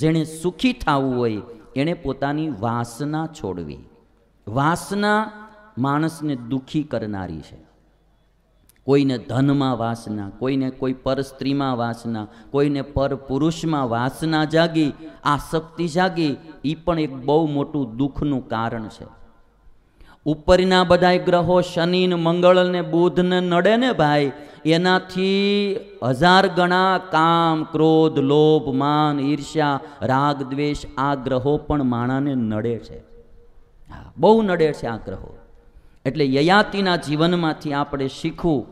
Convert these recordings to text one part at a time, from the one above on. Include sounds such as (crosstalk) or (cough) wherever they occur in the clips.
જેણે સુખી થવું હોય એણે પોતાની વાસના છોડવી વાસના માણસને દુઃખી કરનારી છે કોઈને ધનમાં વાસના કોઈને કોઈ પર સ્ત્રીમાં વાસના કોઈને પર પુરુષમાં વાસના જાગી આસક્તિ જાગી એ પણ એક બહુ મોટું દુઃખનું કારણ છે ઉપરના બધાય ગ્રહો શનિ મંગળ ને બુધ ને નડે ને ભાઈ એનાથી હજાર ગણા કામ ક્રોધ લોભ માન ઈર્ષ્યા રાગ દ્વેષ આ ગ્રહો પણ માણાને નડે છે હા બહુ નડે છે આ ગ્રહો એટલે યયાતિના જીવનમાંથી આપણે શીખવું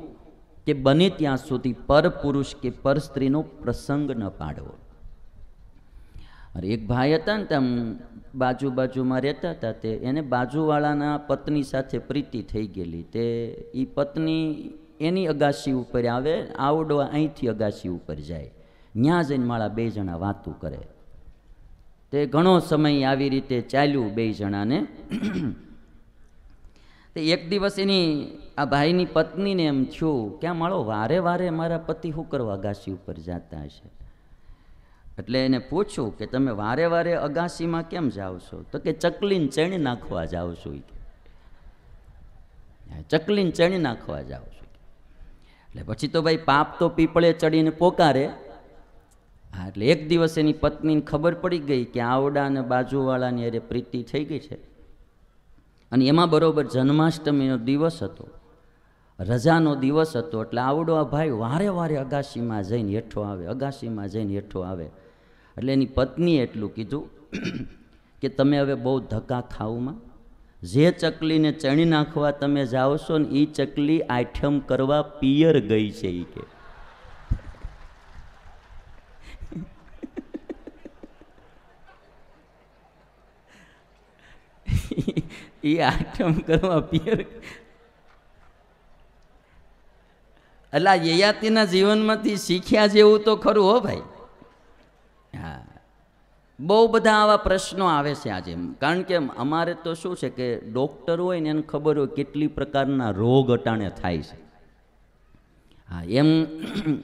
કે બને ત્યાં સુધી પર પુરુષ કે પર સ્ત્રીનો પ્રસંગ ન પાડવો અરે એક ભાઈ હતા ને તેમ બાજુ બાજુમાં રહેતા હતા તે એને બાજુવાળાના પત્ની સાથે પ્રીતિ થઈ ગયેલી તે એ પત્ની એની અગાસી ઉપર આવે આવડો અહીંથી અગાસી ઉપર જાય ત્યાં જઈને માળા બે જણા વાતું કરે તે ઘણો સમય આવી રીતે ચાલ્યું બે જણાને તે એક દિવસ એની આ ભાઈની પત્નીને એમ થયું ક્યાં આ વારે વારે મારા પતિ શું કરવા અગાસી ઉપર જતા હશે એટલે એને પૂછ્યું કે તમે વારે વારે અગાસીમાં કેમ જાઓ છો તો કે ચકલીન ચણી નાખવા જાઓ છું ચકલીન ચણી નાખવા જાઓ એટલે પછી તો ભાઈ પાપ તો પીપળે ચડીને પોકારે હા એટલે એક દિવસ એની પત્નીને ખબર પડી ગઈ કે આવડા અને બાજુવાળાની અરે પ્રીતિ થઈ ગઈ છે અને એમાં બરોબર જન્માષ્ટમીનો દિવસ હતો રજાનો દિવસ હતો એટલે આવડો આ ભાઈ વારે વારે અગાશીમાં જઈને હેઠો આવે અગાશીમાં જઈને હેઠો આવે એટલે એની પત્નીએ એટલું કીધું કે તમે હવે બહુ ધક્કા ખાવમાં જે ચકલીને ચણી નાખવા તમે જાઓ છો ને એ ચકલી આઠમ કરવા પિયર ગઈ છે એ કે એ આઠમ કરવા પિયર એટલે યયાતિના જીવનમાંથી શીખ્યા જેવું તો ખરું હો ભાઈ બહુ બધા આવા પ્રશ્નો આવે છે આજે કારણ કે અમારે તો શું છે કે ડૉક્ટર હોય ને એને ખબર હોય કેટલી પ્રકારના રોગ અટાણે થાય છે હા એમ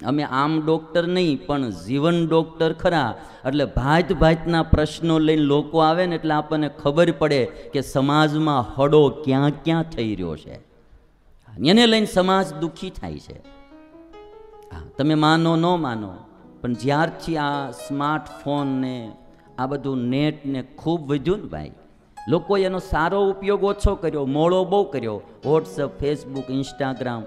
(clears throat) અમે આમ ડૉક્ટર નહીં પણ જીવન ડૉક્ટર ખરા એટલે ભાત ભાતના પ્રશ્નો લઈને લોકો આવે ને એટલે આપણને ખબર પડે કે સમાજમાં હડો ક્યાં ક્યાં થઈ રહ્યો છે એને લઈને સમાજ દુઃખી થાય છે હા તમે માનો ન માનો પણ જ્યારથી આ સ્માર્ટફોન ને આ બધું નેટને ખૂબ વધ્યું ને ભાઈ લોકોએ એનો સારો ઉપયોગ ઓછો કર્યો મોળો બહુ કર્યો વોટ્સઅપ ફેસબુક ઇન્સ્ટાગ્રામ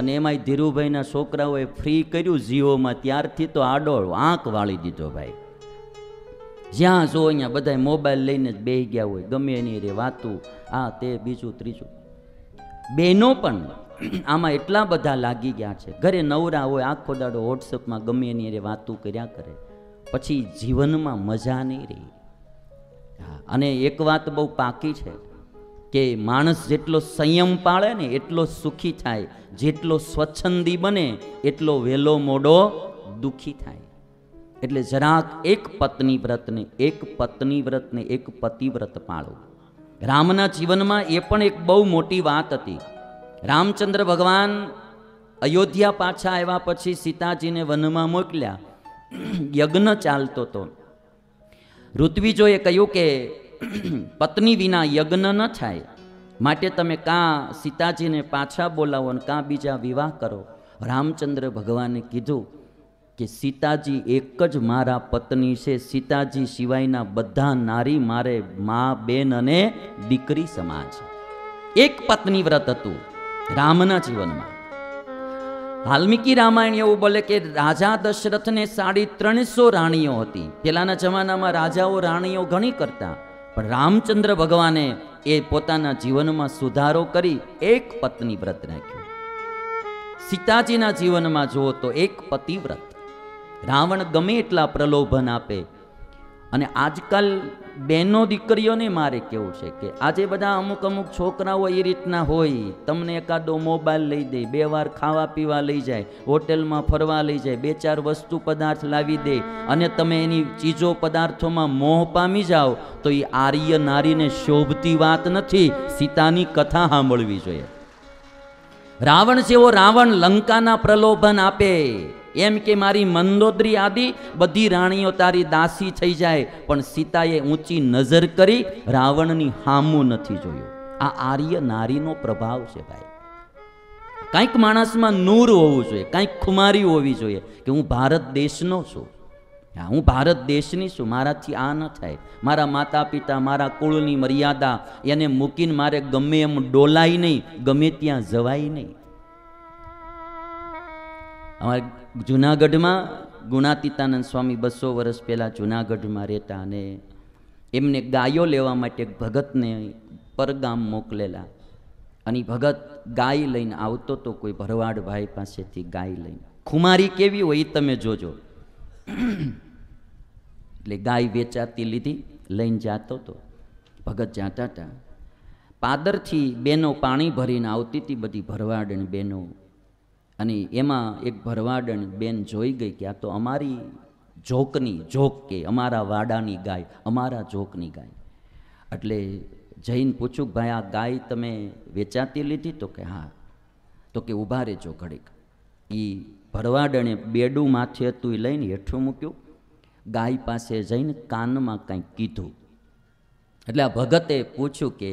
અને એમાંય ધીરુભાઈના છોકરાઓએ ફ્રી કર્યું જીઓમાં ત્યારથી તો આડોળ આંખ વાળી દીધો ભાઈ જ્યાં જો અહીંયા બધા મોબાઈલ લઈને જ બેહી ગયા હોય ગમે એની રે વાતું આ તે બીજું ત્રીજું બહેનો પણ આમાં એટલા બધા લાગી ગયા છે ઘરે નવરા હોય આખો દાડો વોટ્સઅપમાં ગમે એની રે વાતું કર્યા કરે પછી જીવનમાં મજા નહીં રહી અને એક વાત બહુ પાકી છે કે માણસ જેટલો સંયમ પાળે ને એટલો સુખી થાય જેટલો સ્વચ્છંદી બને એટલો વહેલો મોડો દુઃખી થાય એટલે જરાક એક પત્ની વ્રતને એક પત્ની વ્રતને એક પતિવ્રત પાળો રામના જીવનમાં એ પણ એક બહુ મોટી વાત હતી રામચંદ્ર ભગવાન અયોધ્યા પાછા આવ્યા પછી સીતાજીને વનમાં મોકલ્યા યજ્ઞ ચાલતો હતો ઋત્વિજોએ કહ્યું કે પત્ની વિના યજ્ઞ ન થાય માટે તમે કાં સીતાજીને પાછા બોલાવો અને કાં બીજા વિવાહ કરો રામચંદ્ર ભગવાને કીધું કે સીતાજી એક જ મારા પત્ની છે સીતાજી સિવાયના બધા નારી મારે મા બેન અને દીકરી સમાજ એક પત્ની વ્રત હતું રામના જીવનમાં વાલ્મીકી રામાયણ એવું બોલે કે રાજા દશરથને સાડી ત્રણસો રાણીઓ હતી પહેલાના જમાનામાં રાજાઓ રાણીઓ ઘણી કરતા પણ રામચંદ્ર ભગવાને એ પોતાના જીવનમાં સુધારો કરી એક પત્ની વ્રત રાખ્યું સીતાજીના જીવનમાં જુઓ તો એક પતિવ્રત રાવણ ગમે એટલા પ્રલોભન આપે અને આજકાલ બહેનો દીકરીઓને મારે કેવું છે કે આજે બધા અમુક અમુક છોકરાઓ એ રીતના હોય તમને એકાદો મોબાઈલ લઈ દે બે વાર ખાવા પીવા લઈ જાય હોટેલમાં ફરવા લઈ જાય બે ચાર વસ્તુ પદાર્થ લાવી દે અને તમે એની ચીજો પદાર્થોમાં મોહ પામી જાઓ તો એ આર્ય નારીને શોભતી વાત નથી સીતાની કથા સાંભળવી જોઈએ રાવણ જેવો રાવણ લંકાના પ્રલોભન આપે એમ કે મારી મંદોદરી આદી બધી રાણીઓ તારી દાસી થઈ જાય પણ સીતાએ ઊંચી નજર કરી રાવણની હામું નથી જોયું આ આર્ય નારીનો પ્રભાવ છે ભાઈ કાંઈક માણસમાં નૂર હોવું જોઈએ કંઈક ખુમારી હોવી જોઈએ કે હું ભારત દેશનો છું હું ભારત દેશની છું મારાથી આ ન થાય મારા માતા પિતા મારા કુળની મર્યાદા એને મૂકીને મારે ગમે એમ ડોલાય નહીં ગમે ત્યાં જવાય નહીં અમારે જુનાગઢમાં ગુણાતીતાનંદ સ્વામી બસો વર્ષ પહેલાં જુનાગઢમાં રહેતા અને એમને ગાયો લેવા માટે ભગતને પરગામ મોકલેલા અને ભગત ગાય લઈને આવતો તો કોઈ ભરવાડ ભાઈ પાસેથી ગાય લઈને ખુમારી કેવી હોય એ તમે જોજો એટલે ગાય વેચાતી લીધી લઈને જાતો તો ભગત જાતા હતા પાદરથી બેનો પાણી ભરીને આવતી હતી બધી ભરવાડ અને બેનો અને એમાં એક ભરવાડણ બેન જોઈ ગઈ કે આ તો અમારી જોકની જોક કે અમારા વાડાની ગાય અમારા જોકની ગાય એટલે જઈને પૂછ્યું ભાઈ આ ગાય તમે વેચાતી લીધી તો કે હા તો કે ઊભા રહેજો ઘડીક એ ભરવાડણે બેડું માથે હતું એ લઈને હેઠું મૂક્યું ગાય પાસે જઈને કાનમાં કંઈક કીધું એટલે આ ભગતે પૂછ્યું કે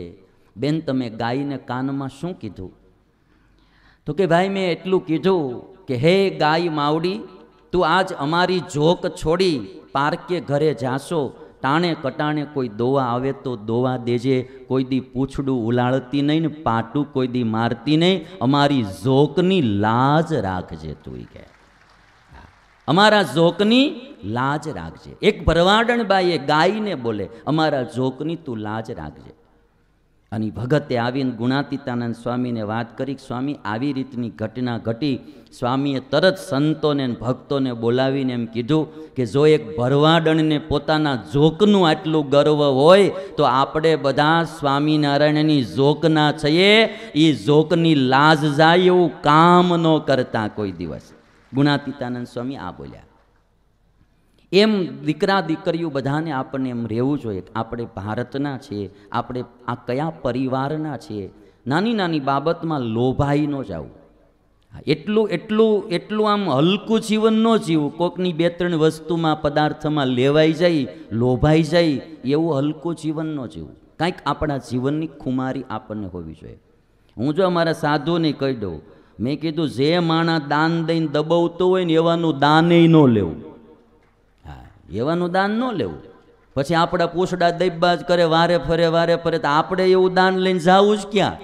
બેન તમે ગાયને કાનમાં શું કીધું તો કે ભાઈ મેં એટલું કીધું કે હે ગાય માવડી તું આજ અમારી જોક છોડી પાર્કે ઘરે જાશો તાણે કટાણે કોઈ દોવા આવે તો દોવા દેજે કોઈ દી પૂછડું ઉલાળતી નહીં ને પાટું કોઈ દી મારતી નહીં અમારી ઝોકની લાજ રાખજે તું કે અમારા ઝોકની લાજ રાખજે એક ભરવાડણ બાઈએ ગાયને બોલે અમારા ઝોકની તું લાજ રાખજે અને ભગતે આવીને ગુણાતીતાનંદ સ્વામીને વાત કરી સ્વામી આવી રીતની ઘટના ઘટી સ્વામીએ તરત સંતોને ભક્તોને બોલાવીને એમ કીધું કે જો એક ભરવાડણને પોતાના જોકનું આટલું ગર્વ હોય તો આપણે બધા સ્વામિનારાયણની જોકના છીએ એ જોકની લાજ જાય એવું કામ ન કરતા કોઈ દિવસ ગુણાતીતાનંદ સ્વામી આ બોલ્યા એમ દીકરા દીકરીઓ બધાને આપણને એમ રહેવું જોઈએ આપણે ભારતના છીએ આપણે આ કયા પરિવારના છીએ નાની નાની બાબતમાં લોભાઈ ન જાવું એટલું એટલું એટલું આમ હલકું જીવન ન જીવું કોકની બે ત્રણ વસ્તુમાં પદાર્થમાં લેવાઈ જાય લોભાઈ જાય એવું હલકું જીવન ન જીવું કાંઈક આપણા જીવનની ખુમારી આપણને હોવી જોઈએ હું જો અમારા સાધુને કહી દઉં મેં કીધું જે માણા દાન દઈને દબાવતો હોય ને એવાનું દાનેય ન લેવું એવાનું દાન ન લેવું પછી આપણા પૂછડા દૈબા કરે વારે ફરે વારે ફરે તો આપણે એવું દાન લઈને જવું જ ક્યાં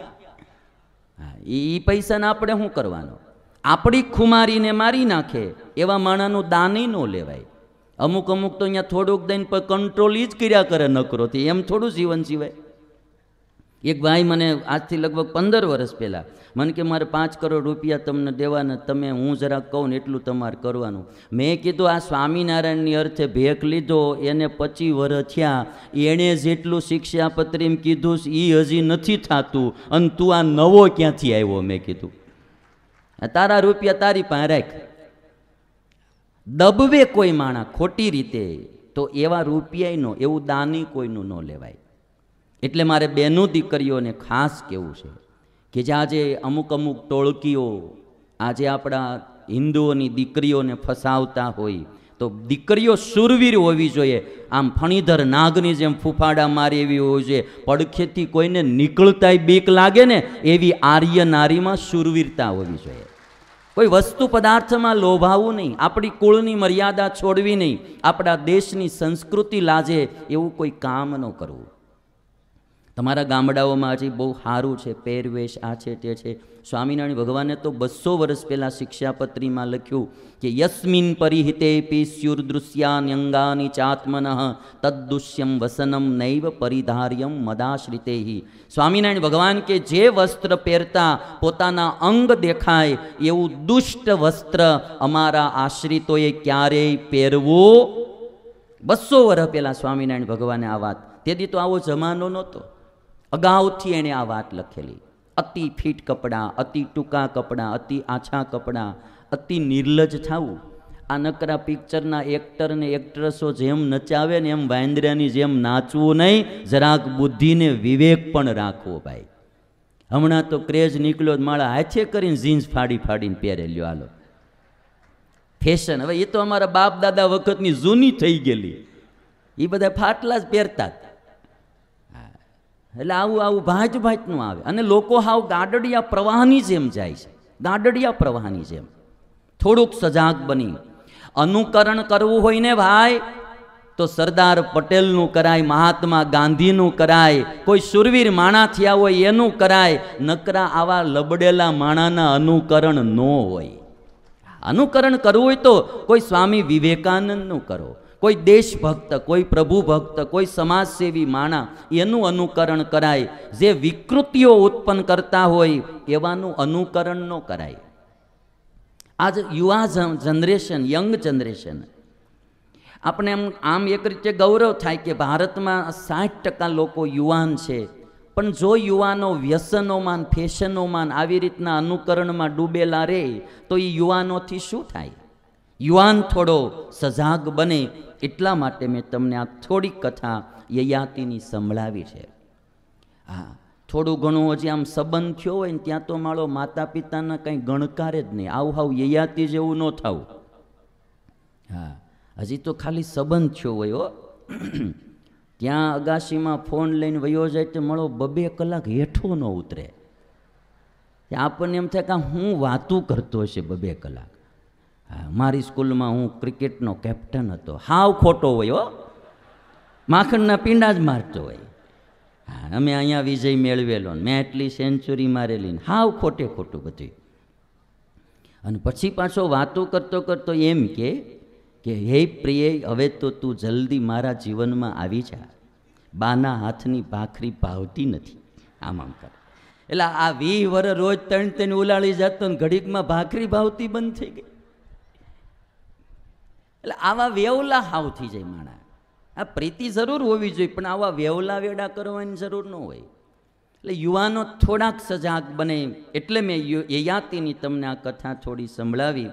એ પૈસાને આપણે શું કરવાનો આપણી ખુમારીને મારી નાખે એવા માણાનું દાનય ન લેવાય અમુક અમુક તો અહીંયા થોડુંક દઈને પણ કંટ્રોલ જ કર્યા કરે નકરોથી એમ થોડું જીવન જીવાય એક ભાઈ મને આજથી લગભગ પંદર વર્ષ પહેલાં મને કે મારે પાંચ કરોડ રૂપિયા તમને દેવાના તમે હું જરાક કહું ને એટલું તમારે કરવાનું મેં કીધું આ સ્વામિનારાયણની અર્થે ભેખ લીધો એને પચી વર થયા એણે જેટલું શિક્ષાપત્રીમ કીધું એ હજી નથી થતું અને તું આ નવો ક્યાંથી આવ્યો મેં કીધું તારા રૂપિયા તારી પાસે રાખ દબવે કોઈ માણા ખોટી રીતે તો એવા રૂપિયાનો એવું દાની કોઈનું ન લેવાય એટલે મારે બેનો દીકરીઓને ખાસ કહેવું છે કે જે આજે અમુક અમુક ટોળકીઓ આજે આપણા હિન્દુઓની દીકરીઓને ફસાવતા હોય તો દીકરીઓ શુરવીર હોવી જોઈએ આમ ફણીધર નાગની જેમ ફૂફાડા મારી એવી હોવી જોઈએ પડખેથી કોઈને નીકળતાય બીક લાગે ને એવી આર્ય નારીમાં શુરવીરતા હોવી જોઈએ કોઈ વસ્તુ પદાર્થમાં લોભાવવું નહીં આપણી કુળની મર્યાદા છોડવી નહીં આપણા દેશની સંસ્કૃતિ લાજે એવું કોઈ કામ ન કરવું તમારા ગામડાઓમાં હજી બહુ સારું છે પહેરવેશ આ છે તે છે સ્વામિનારાયણ ભગવાને તો બસો વર્ષ પહેલાં શિક્ષાપત્રીમાં લખ્યું કે યસ્મિન પરિહિતે પીસ્યુર્દૃશ્યાન્યંગાની ચાત્મન તદ્દુષ્યમ વસનમ નૈવ પરિધાર્યમ મદાશ્રિતે સ્વામિનારાયણ ભગવાન કે જે વસ્ત્ર પહેરતા પોતાના અંગ દેખાય એવું દુષ્ટ વસ્ત્ર અમારા આશ્રિતોએ ક્યારેય પહેરવું બસો વર્ષ પહેલાં સ્વામિનારાયણ ભગવાને આ વાત તેથી તો આવો જમાનો નહોતો અગાઉથી એણે આ વાત લખેલી અતિ ફીટ કપડાં અતિ ટૂંકા કપડાં અતિ આછા કપડાં અતિ નિર્લજ થવું આ નકરા પિક્ચરના એક્ટર ને એક્ટ્રેસો જેમ નચાવે ને એમ વાંદરાની જેમ નાચવું નહીં જરાક બુદ્ધિને વિવેક પણ રાખવો ભાઈ હમણાં તો ક્રેઝ નીકળ્યો જ માળા હાથે કરીને જીન્સ ફાડી ફાડીને પહેરેલ્યો આલો ફેશન હવે એ તો અમારા બાપ દાદા વખતની જૂની થઈ ગયેલી એ બધા ફાટલા જ પહેરતા એટલે આવું આવું ભાજ ભાજનું આવે અને લોકો હાવ ગાડડિયા પ્રવાહની જેમ જાય છે ગાડડિયા પ્રવાહની જેમ થોડુંક સજાગ બની અનુકરણ કરવું હોય ને ભાઈ તો સરદાર પટેલનું કરાય મહાત્મા ગાંધીનું કરાય કોઈ સુરવીર માણા થયા હોય એનું કરાય નકરા આવા લબડેલા માણાના અનુકરણ ન હોય અનુકરણ કરવું હોય તો કોઈ સ્વામી વિવેકાનંદનું કરો કોઈ દેશભક્ત કોઈ પ્રભુ ભક્ત કોઈ સમાજસેવી માણા એનું અનુકરણ કરાય જે વિકૃતિઓ ઉત્પન્ન કરતા હોય એવાનું અનુકરણ ન કરાય આજ યુવા જનરેશન યંગ જનરેશન આપણે આમ આમ એક રીતે ગૌરવ થાય કે ભારતમાં સાઠ ટકા લોકો યુવાન છે પણ જો યુવાનો વ્યસનોમાન ફેશનોમાન આવી રીતના અનુકરણમાં ડૂબેલા રહે તો એ યુવાનોથી શું થાય યુવાન થોડો સજાગ બને એટલા માટે મેં તમને આ થોડી કથા યયાતિની સંભળાવી છે હા થોડું ઘણું હજી આમ સંબંધ થયો હોય ને ત્યાં તો મારો માતા પિતાના કંઈ ગણકાર જ નહીં આવું હાવ યયાતિ જેવું ન થવું હા હજી તો ખાલી સંબંધ થયો હોય હો ત્યાં અગાશીમાં ફોન લઈને વયો જાય તો મળો બબે કલાક હેઠો ન ઉતરે આપણને એમ થાય કે હું વાતું કરતો હશે બબે કલાક મારી સ્કૂલમાં હું ક્રિકેટનો કેપ્ટન હતો હાવ ખોટો હોય હો માખણના પીંડા જ મારતો હોય હા અમે અહીંયા વિજય મેળવેલો મેં એટલી સેન્ચુરી મારેલી ને હાવ ખોટે ખોટું બધું અને પછી પાછો વાતો કરતો કરતો એમ કે કે હે પ્રિય હવે તો તું જલ્દી મારા જીવનમાં આવી જા બાના હાથની ભાખરી ભાવતી નથી આમ આમ કરે એટલે આ વી વર રોજ ત્રણ ત્રણ ઉલાળી જતો ને ઘડીકમાં ભાખરી ભાવતી બંધ થઈ ગઈ એટલે આવા વેવલા હાવ થઈ જાય માણા આ પ્રીતિ જરૂર હોવી જોઈએ પણ આવા વેવલા વેડા કરવાની જરૂર ન હોય એટલે યુવાનો થોડાક સજાગ બને એટલે મેં યયાતિની તમને આ કથા થોડી સંભળાવી